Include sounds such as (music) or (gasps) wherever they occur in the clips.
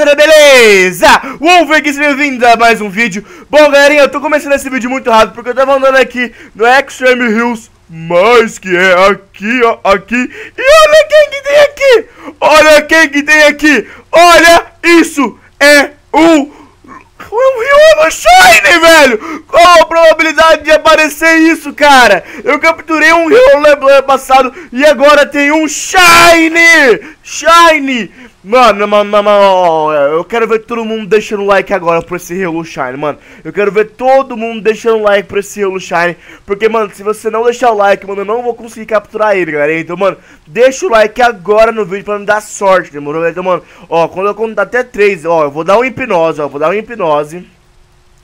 rapaziada, beleza? Wolver aqui, seja bem-vindo a mais um vídeo Bom, galerinha, eu tô começando esse vídeo muito rápido Porque eu tava andando aqui no Extreme Hills Mas que é aqui, ó, aqui E olha quem que tem aqui Olha quem que tem aqui Olha, isso é um um Ryoma Shine, velho! Qual a probabilidade de aparecer isso, cara? Eu capturei um Ryoma passado e agora tem um Shine! Shine! Mano, mano, mano, mano, eu quero ver todo mundo deixando like agora pra esse Hello Shine, mano. Eu quero ver todo mundo deixando like pra esse Hello Shine. Porque, mano, se você não deixar o like, mano, eu não vou conseguir capturar ele, galera. Então, mano, deixa o like agora no vídeo pra me dar sorte, demorou? então, mano, ó, quando eu contar até 3, ó, eu vou dar uma hipnose, ó, vou dar uma hipnose.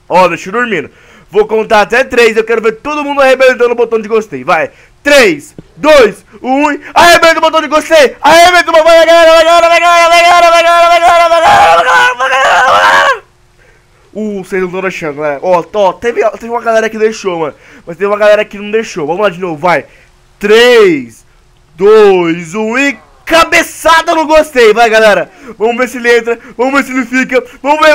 Ó, deixa eu dormindo. Vou contar até 3, eu quero ver todo mundo arrebentando o botão de gostei. Vai, 3, 2, 1, arrebenta o botão de gostei, arrebenta o botão, vai galera, vai galera, vai galera, vai galera, vai galera, vai galera, vai galera, vai galera, Uh, vocês não estão deixando, né? Ó, ó, teve, teve uma galera que deixou, mano. Mas teve uma galera que não deixou. Vamos lá de novo, vai. 3, 2, 1 e Cabeçada, não gostei. Vai, galera. Vamos ver se ele entra. Vamos ver se ele fica. Vamos ver.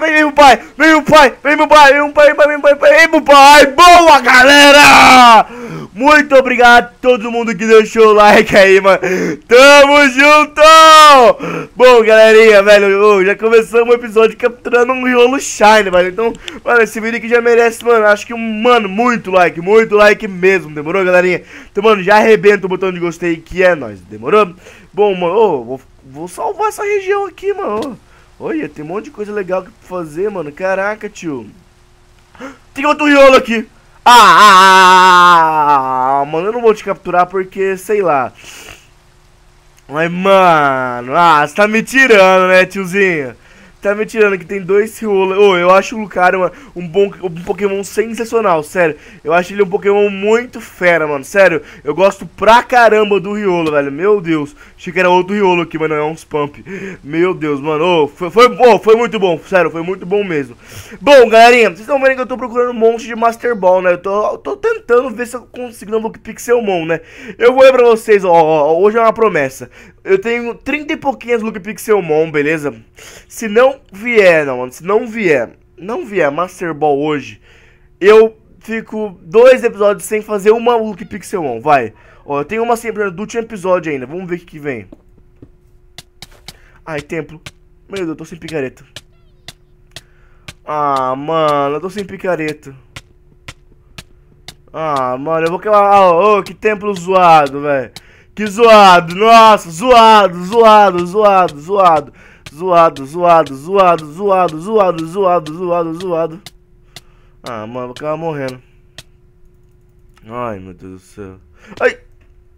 vem, meu pai. Vem, meu pai. Vem, meu pai. Vem, meu pai. Vem, meu pai. Vem, meu pai. Boa, galera. Muito obrigado a todo mundo que deixou o like aí, mano. Tamo junto. Bom, galerinha, velho. Já começamos o episódio capturando um Riolo Shine, velho. Então, mano, esse vídeo aqui já merece, mano. Acho que, mano, muito like. Muito like mesmo. Demorou, galerinha? Então, mano, já arrebenta o botão de gostei que é nóis. Demorou? Bom, mano, oh, vou, vou, salvar essa região aqui, mano. Olha, tem um monte de coisa legal pra fazer, mano. Caraca, tio. Tem outro riolo aqui. Ah, ah, ah, ah, mano, eu não vou te capturar porque, sei lá. Mas, mano, ah, você tá me tirando, né, tiozinho? tá me tirando que tem dois Riolo. Oh, eu acho o Lucario um bom um Pokémon sensacional, sério. Eu acho ele um Pokémon muito fera, mano. Sério, eu gosto pra caramba do Riolo, velho. Meu Deus. Achei que era outro Riolo aqui, mas não é uns pump. Meu Deus, mano. Oh, foi, foi, oh, foi muito bom, sério, foi muito bom mesmo. Bom, galerinha, vocês estão vendo que eu tô procurando um monte de Master Ball, né? Eu tô, eu tô tentando ver se eu consigo no Pixelmon, né? Eu vou ler pra vocês, ó, ó hoje é uma promessa. Eu tenho 30 e pouquinhas Look Pixelmon, beleza? Se não vier, não, mano, se não vier, não vier Master Ball hoje, eu fico dois episódios sem fazer uma Look Pixelmon, vai. Ó, eu tenho uma sempre do último episódio ainda, vamos ver o que, que vem. Ai, templo. Meu Deus, eu tô sem picareta. Ah, mano, eu tô sem picareta. Ah, mano, eu vou queimar. Ah, oh, que templo zoado, velho. Que zoado, nossa, zoado, zoado, zoado, zoado. Zoado, zoado, zoado, zoado, zoado, zoado, zoado, zoado. Ah, mano, o cara morrendo. Ai, meu Deus do céu. Ai!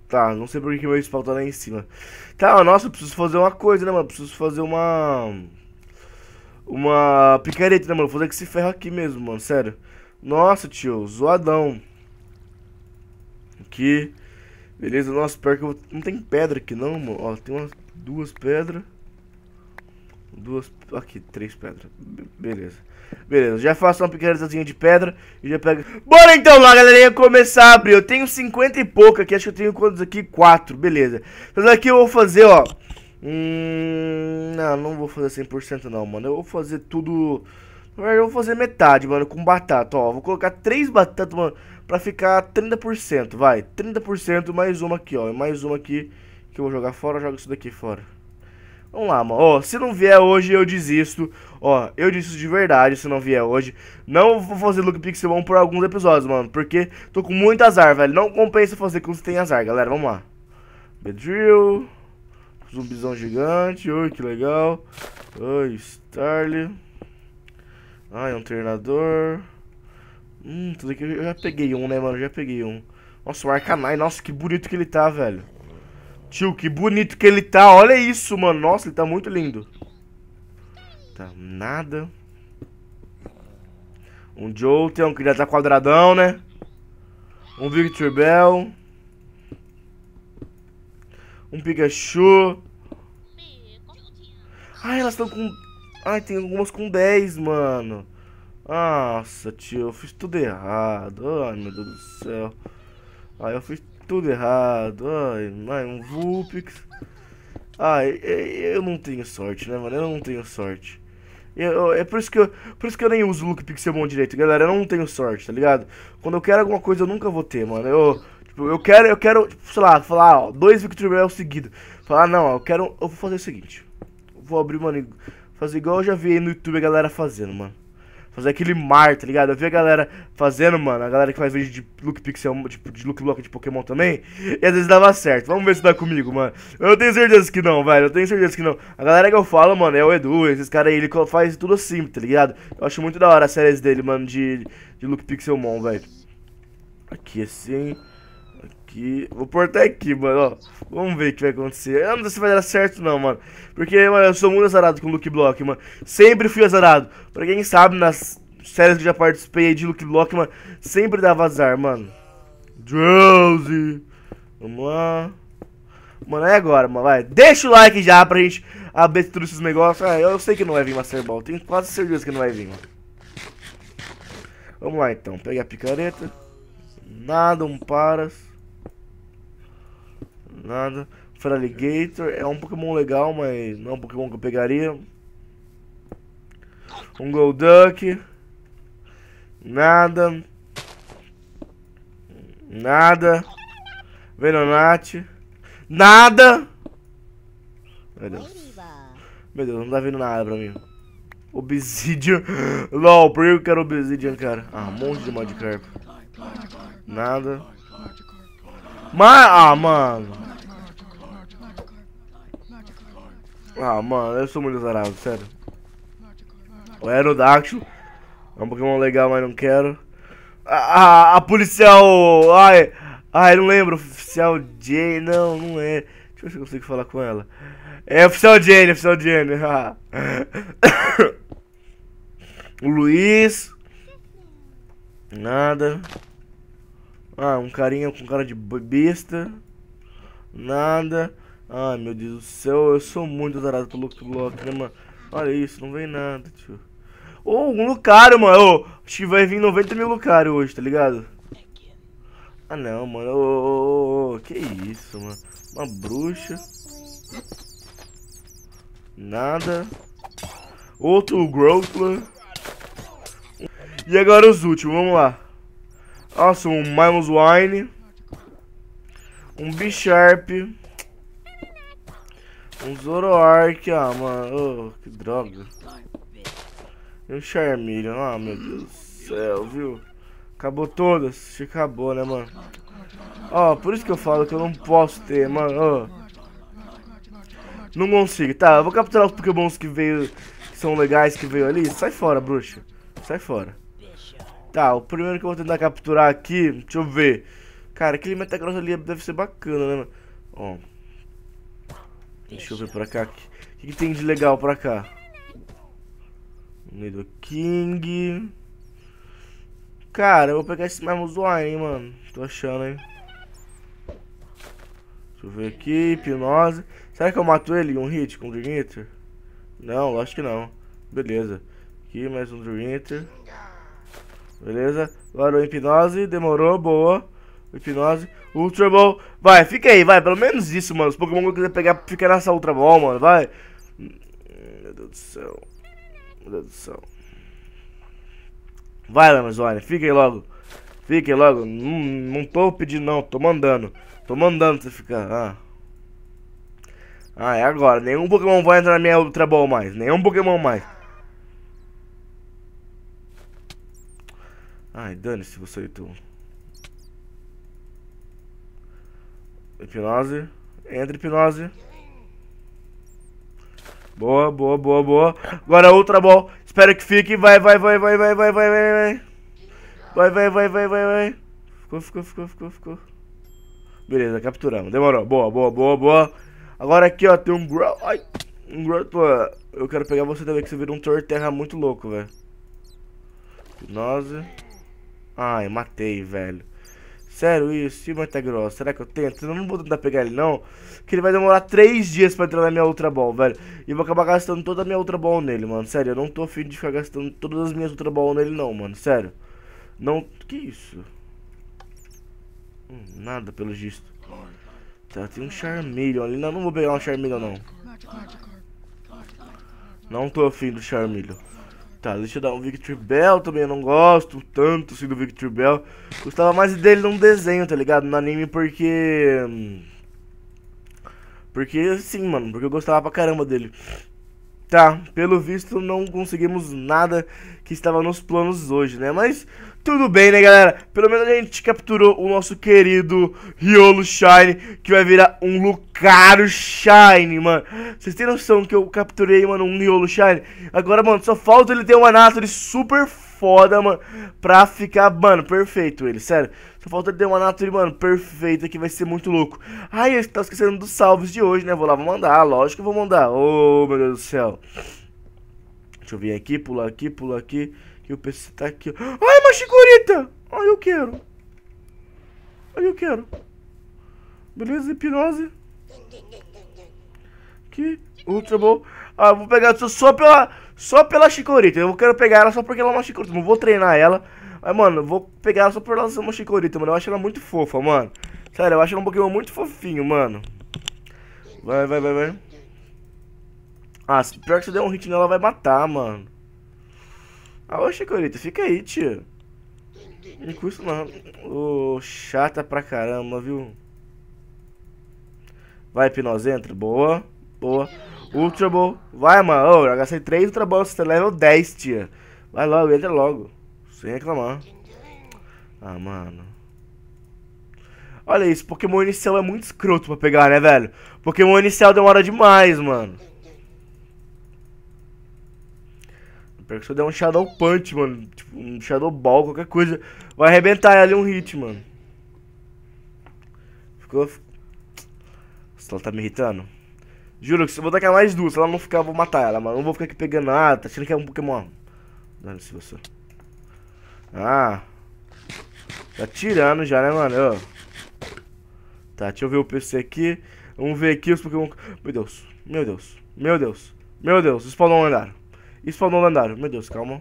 Tá, não sei porque meu spawn tá lá em cima. Tá, nossa, preciso fazer uma coisa, né, mano? Preciso fazer uma... Uma picareta, né, mano? Vou fazer com esse ferro aqui mesmo, mano, sério. Nossa, tio, zoadão. Aqui. Beleza, nossa, pior que eu... Não tem pedra aqui não, mano. Ó, tem umas duas pedras. Duas... Aqui, três pedras. beleza. Beleza, já faço uma picaretazinha de pedra e já pego... Bora então lá, galerinha, começar a abrir. Eu tenho 50 e pouco aqui, acho que eu tenho quantos aqui? Quatro, beleza. Então aqui eu vou fazer, ó... Hum... Não, não vou fazer 100% não, mano. Eu vou fazer tudo... eu vou fazer metade, mano, com batata, ó. Vou colocar três batatas, mano para ficar 30%, vai, 30% mais uma aqui, ó, é mais uma aqui que eu vou jogar fora, joga jogo isso daqui fora. Vamos lá, mano. Ó, se não vier hoje, eu desisto. Ó, eu disse de verdade se não vier hoje. Não vou fazer look pixel 1 por alguns episódios, mano. Porque tô com muito azar, velho. Não compensa fazer quando você tem azar, galera. Vamos lá. Bedrill. Zumbizão gigante. Oi, que legal. Oi, Starly. Ai, um treinador. Hum, tudo aqui eu já peguei um, né, mano? já peguei um. Nossa, o Arcanine, nossa, que bonito que ele tá, velho. Tio, que bonito que ele tá. Olha isso, mano. Nossa, ele tá muito lindo. Tá, nada. Um Jolteon, que já tá quadradão, né? Um Victor Bell. Um Pikachu. Ai, elas estão com... Ai, tem algumas com 10, mano. Nossa, tio, eu fiz tudo errado. Ai, meu Deus do céu. Ai, eu fiz tudo errado. Ai, ai um Vulpix. Ai, eu não tenho sorte, né, mano? Eu não tenho sorte. Eu, eu, é por isso, que eu, por isso que eu nem uso look Pixelmon direito, galera. Eu não tenho sorte, tá ligado? Quando eu quero alguma coisa, eu nunca vou ter, mano. Eu, tipo, eu quero, eu quero, tipo, sei lá, falar, ó, dois Victory Royale seguido. Falar, não, ó, eu quero, eu vou fazer o seguinte. Vou abrir, mano, fazer igual eu já vi aí no YouTube a galera fazendo, mano fazer aquele mar, tá ligado? Eu vi a galera fazendo, mano, a galera que faz vídeo de look pixel, de, tipo, de look de Pokémon também, e às vezes dava certo. Vamos ver se dá comigo, mano. Eu tenho certeza que não, velho, eu tenho certeza que não. A galera que eu falo, mano, é o Edu, esses caras aí, ele faz tudo assim, tá ligado? Eu acho muito da hora as séries dele, mano, de, de look pixel velho. Aqui assim aqui. Vou portar aqui, mano, ó. Vamos ver o que vai acontecer. Eu não sei se vai dar certo não, mano. Porque, mano, eu sou muito azarado com o Luke Block, mano. Sempre fui azarado. Pra quem sabe, nas séries que eu já participei de Luke Block, mano, sempre dava azar, mano. Drowsy. Vamos lá. Mano, é agora, mano, vai. Deixa o like já pra gente abrir todos esses negócios. Ah, eu sei que não vai vir Master Ball. Tenho quase certeza que não vai vir, mano. Vamos lá, então. Pega a picareta. Nada, um paras nada. fraligator é um Pokémon legal, mas não é um Pokémon que eu pegaria. Um Golduck. Nada. Nada. Venonat. Nada! Meu Deus. Meu Deus, não tá vindo nada pra mim. Obsidian. (gasps) LOL, por que eu quero Obsidian, cara? Ah, um monte de Mudcarp. Nada. Mas, ah, mano. Ah, mano, eu sou muito zarado, sério. O Aerodactyl é um Pokémon legal, mas não quero. A, a, a policial. Ai, ai, não lembro. Oficial Jane. Não, não é. Deixa eu ver se eu consigo falar com ela. É oficial Jane, oficial Jane. (laughs) o Luiz. Nada. Ah, um carinha com cara de besta. Nada. Ai, meu Deus do céu, eu sou muito zarado pelo Glock, né, mano? Olha isso, não vem nada, tio. Ô, oh, um Lucario, mano. Oh, acho que vai vir 90 mil Lucario hoje, tá ligado? Ah, não, mano. Ô, oh, oh, que isso, mano. Uma bruxa. Nada. Outro Growthler. E agora os últimos, vamos lá. Nossa, um Miles Wine. Um B-Sharp. Um Zoroark, ah, mano. Oh, que droga. E um Charmeleon, ah, meu Deus do céu, viu? Acabou todas. Acabou, né, mano? Ó, oh, por isso que eu falo que eu não posso ter, mano. Oh. Não consigo. Tá, eu vou capturar os pokémons que veio... Que são legais, que veio ali. Sai fora, bruxa. Sai fora. Tá, o primeiro que eu vou tentar capturar aqui... Deixa eu ver. Cara, aquele Metagross ali deve ser bacana, né, mano? Ó... Oh. Deixa eu ver pra cá. O que, que, tem de legal pra cá? Medo King. Cara, eu vou pegar esse mesmo usuário, hein, mano. Tô achando, hein. Deixa eu ver aqui, hipnose. Será que eu mato ele um hit com o Dreamiter? Não, acho que não. Beleza. Aqui, mais um Dreamiter. Beleza. Agora o hipnose, demorou, boa. hipnose. Ultra Ball. Vai, fica aí, vai. Pelo menos isso, mano. Os Pokémon que eu quiser pegar, fica nessa Ultra Ball, mano. Vai. Meu Deus do céu. Meu Deus do céu. Vai, mas Fica aí logo. Fica aí logo. Não, não tô pedindo, não. Tô mandando. Tô mandando você ficar. Ah. Ah, é agora. Nenhum Pokémon vai entrar na minha Ultra Ball mais. Nenhum Pokémon mais. Ai, dane-se você, então. Hipnose. Entra, hipnose. Boa, boa, boa, boa. Agora outra ball. Espero que fique. Vai, vai, vai, vai, vai, vai, vai, vai, vai. Vai, vai, vai, vai, vai, vai. Ficou, ficou, ficou, ficou, ficou. Beleza, capturamos. Demorou. Boa, boa, boa, boa. Agora aqui, ó, tem um grow. Ai. Um grow. Pô, eu quero pegar você também, que você virou um torre terra muito louco, velho. Hipnose. Ai, matei, velho. Sério isso? E Monta é grosso Será que eu tento? Eu não vou tentar pegar ele, não. Que ele vai demorar 3 dias pra entrar na minha Ultra Ball, velho. E eu vou acabar gastando toda a minha Ultra Ball nele, mano. Sério, eu não tô afim de ficar gastando todas as minhas Ultra Ball nele, não, mano. Sério. Não... Que isso? Hum, nada, pelo visto. Tá, tem um Charmeleon ali. Não, não vou pegar um Charmeleon, não. Não tô afim do Charmeleon. Tá, deixa eu dar um Victor Bell também, eu não gosto tanto assim do Victor Bell. Gostava mais dele num desenho, tá ligado? No anime porque. Hum, porque sim, mano, porque eu gostava pra caramba dele. Tá, pelo visto não conseguimos nada que estava nos planos hoje, né? Mas tudo bem, né, galera? Pelo menos a gente capturou o nosso querido Riolo Shine, que vai virar um Lucario Shine, mano. Vocês têm noção que eu capturei, mano, um Riolo Shine? Agora, mano, só falta ele ter uma nature super foda, mano, pra ficar, mano, perfeito ele, sério. Só falta ele ter uma nature mano, perfeita, que vai ser muito louco. Ai, eu tava esquecendo dos salves de hoje, né? Vou lá, vou mandar, lógico que eu vou mandar. Ô, oh, meu Deus do céu. Deixa eu vir aqui, pular aqui, pular aqui. E o PC tá aqui. Ai, uma chicorita! Ai, eu quero. Ai, eu quero. Beleza, hipnose. Que ultra bom. Ah, vou pegar só pela, só pela chicorita. Eu quero pegar ela só porque ela é uma chicorita. Não vou treinar ela. Mas, mano, vou pegar ela só por ela ser uma chicorita, mano. Eu acho ela muito fofa, mano. Sério, eu acho ela um Pokémon muito fofinho, mano. Vai, vai, vai, vai. Ah, se pior que você der um hit nela, vai matar, mano. Ah, oxe, Corito, fica aí, tio. Não custa não. Ô, chata pra caramba, viu? Vai, Pinozentra. Boa. Boa. Ultra Ball. Vai, mano. Ô, eu gastei 3 Ultra Balls. Você level 10, tia. Vai logo, entra logo. Sem reclamar. Ah, mano. Olha isso. Pokémon inicial é muito escroto pra pegar, né, velho? Pokémon inicial demora demais, mano. Pior que se eu der um Shadow Punch, mano, tipo, um Shadow Ball, qualquer coisa, vai arrebentar ali um hit, mano. Ficou... Se ela tá me irritando. Juro que se eu vou tacar mais duas, se ela não ficar, eu vou matar ela, mano. Não vou ficar aqui pegando nada, ah, tá achando que é um Pokémon. Dane-se você. Ah. Tá tirando já, né, mano? Eu... Tá, deixa eu ver o PC aqui. Vamos ver aqui os Pokémon. Meu Deus, meu Deus, meu Deus, meu Deus, spawnou um andar. Spawnou lendário. Meu Deus, calma.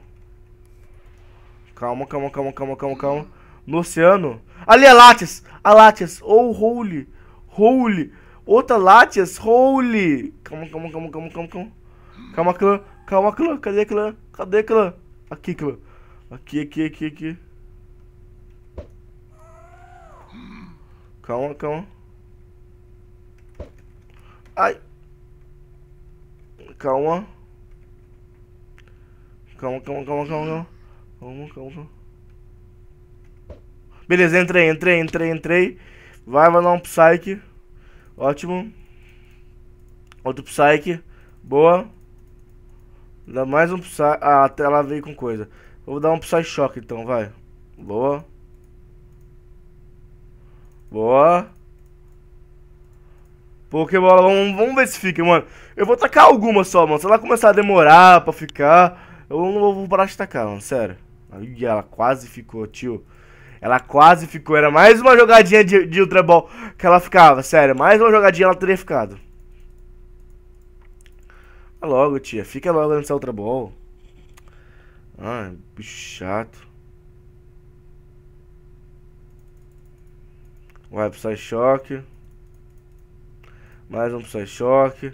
Calma, calma, calma, calma, calma, calma. No oceano. Ali é Latias. A Latias. Oh, holy. Holy. Outra Latias. Holy. Calma, calma, calma, calma, calma, calma. Calma, clã. Calma, clã. Cadê clã? Cadê clã? Aqui, clã. Aqui, aqui, aqui, aqui. Calma, calma. Ai. Calma. Calma, calma, calma, calma, calma. Calma, calma. Beleza, entrei, entrei, entrei, entrei. Vai, vai dar um Psyche. Ótimo. Outro Psyche. Boa. Dá mais um Psyche. Ah, a tela veio com coisa. Vou dar um psyche choque então, vai. Boa. Boa. Pokébola, vamos, vamos ver se fica, mano. Eu vou tacar alguma só, mano. Se ela começar a demorar pra ficar, eu não vou parar de tacar, mano, sério. Ih, ela quase ficou, tio. Ela quase ficou. Era mais uma jogadinha de, de Ultra Ball que ela ficava, sério. Mais uma jogadinha ela teria ficado. Logo, tia. Fica logo nessa Ultra Ball. Ai, bicho chato. Vai pro Psy Choque. Mais um Psy Choque.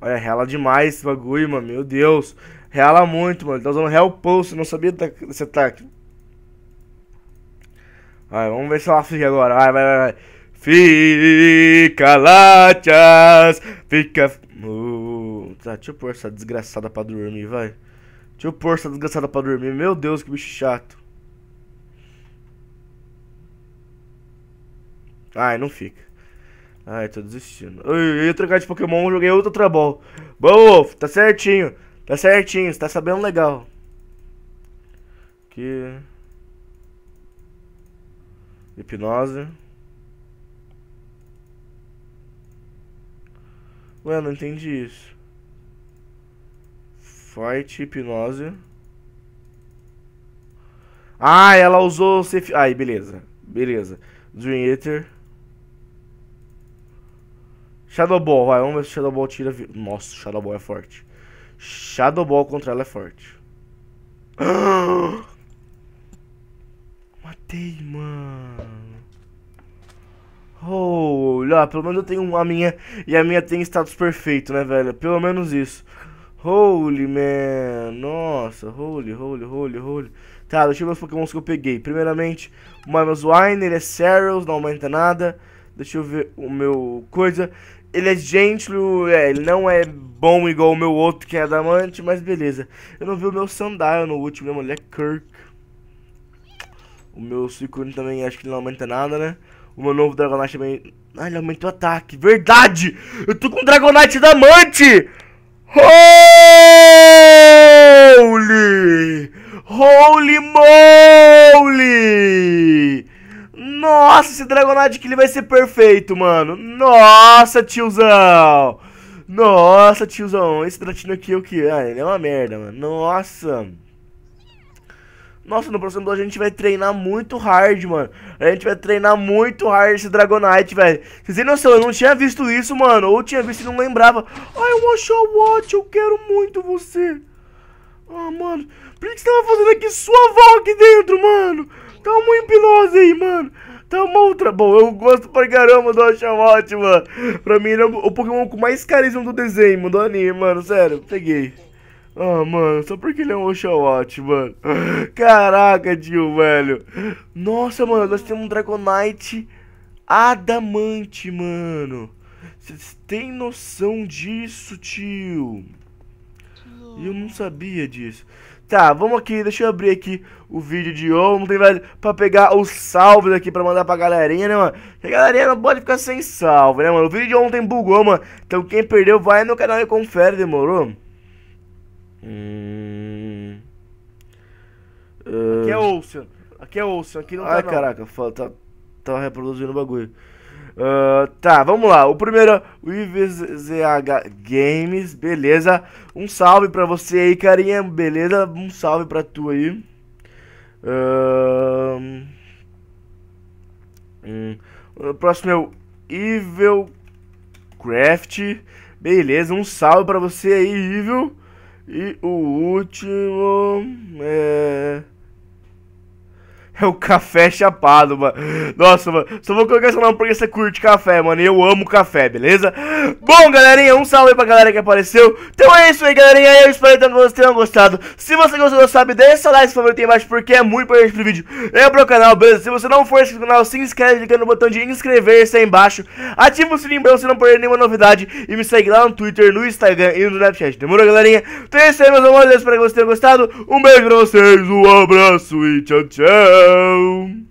Olha, é, rela demais esse bagulho, mano. Meu Deus. Rela muito, mano. tá usando real pulse. Não sabia desse ataque. Vai, vamos ver se ela fica agora. Vai, vai, vai. vai. Fica latias. Fica. Uh, tá, deixa eu pôr essa desgraçada pra dormir, vai. Deixa eu pôr essa desgraçada pra dormir. Meu Deus, que bicho chato. Ai, não fica. Ai, tô desistindo. Eu ia trocar de Pokémon, joguei outro Trabol. Boa, tá certinho. Tá certinho, você tá sabendo legal. Que... Hipnose. Ué, não entendi isso. Fight, hipnose. Ah, ela usou... Ai, beleza. Beleza. Dream Eater. Shadow Ball, vai, vamos ver se Shadow Ball tira. Nossa, Shadow Ball é forte. Shadow Ball contra ela é forte. (gasps) Matei, mano. Oh, ah, olha, pelo menos eu tenho a minha. E a minha tem status perfeito, né, velho? Pelo menos isso. Holy, man. Nossa, holy, holy, holy, holy. Tá, deixa eu ver os pokémons que eu peguei. Primeiramente, o Mimoswine, ele é Serials, não aumenta nada. Deixa eu ver o meu coisa ele é gentil, é, ele não é bom igual o meu outro que é adamante, mas beleza. Eu não vi o meu Sandile no último, né, mano? Ele é Kirk. O meu Suicune também acho que ele não aumenta nada, né? O meu novo Dragonite também... Ah, ele aumentou o ataque. Verdade! Eu tô com Dragonite Adamante! Holy! Holy moly! Nossa, esse Dragonite que ele vai ser perfeito, mano. Nossa, tiozão. Nossa, tiozão. Esse Dratino aqui, o que? Ah, ele é uma merda, mano. Nossa. Nossa, no próximo dojo a gente vai treinar muito hard, mano. A gente vai treinar muito hard esse Dragonite, velho. Vocês têm noção, eu não tinha visto isso, mano. Ou tinha visto e não lembrava. Ai, Washout Watch, eu quero muito você. Ah, mano. Por que você tava fazendo aqui sua avó aqui dentro, mano? Tá muito empilose aí, mano. Tá ultra bom. Eu gosto pra caramba do Acha mano. Pra mim, ele é o Pokémon com mais carisma do desenho, do anime, mano. Sério, peguei. Ah, oh, mano, só porque ele é um Oshawott, mano. (laughs) Caraca, tio, velho. Nossa, mano, nós temos um Dragonite Adamante, mano. Vocês têm noção disso, tio? eu não sabia disso. Tá, vamos aqui, deixa eu abrir aqui o vídeo de ontem, velho, pra pegar os salvos aqui pra mandar pra galerinha, né, mano? Porque a galerinha não pode ficar sem salve, né, mano? O vídeo de ontem bugou, mano. Então quem perdeu, vai no canal e confere, demorou? Hum... Aqui é Ocean. Aqui é Ocean, aqui não Ai, tá. Ai, caraca, tá, tá reproduzindo o bagulho. Uh, tá, vamos lá. O primeiro, o IVZH Games, beleza. Um salve pra você aí, carinha, beleza? Um salve pra tu aí. Uh, ah, um, o próximo é o Evil Craft, beleza. Um salve pra você aí, Evil. E o último é. É o café chapado, mano. Nossa, mano. Só vou colocar esse nome porque você curte café, mano. E eu amo café, beleza? Bom, galerinha, um salve aí pra galera que apareceu. Então é isso aí, galerinha. Eu espero então que vocês tenham gostado. Se você gostou, sabe, deixa seu like, seu favorito aí embaixo, porque é muito importante pro vídeo. É pro canal, beleza? Se você não for inscrito no canal, se inscreve clicando no botão de inscrever-se aí embaixo. Ativa o sininho pra você não perder nenhuma novidade. E me segue lá no Twitter, no Instagram e no Snapchat. Demorou, galerinha? Então é isso aí, meus amores. Eu espero que vocês tenham gostado. Um beijo pra vocês, um abraço e tchau, tchau. Hello.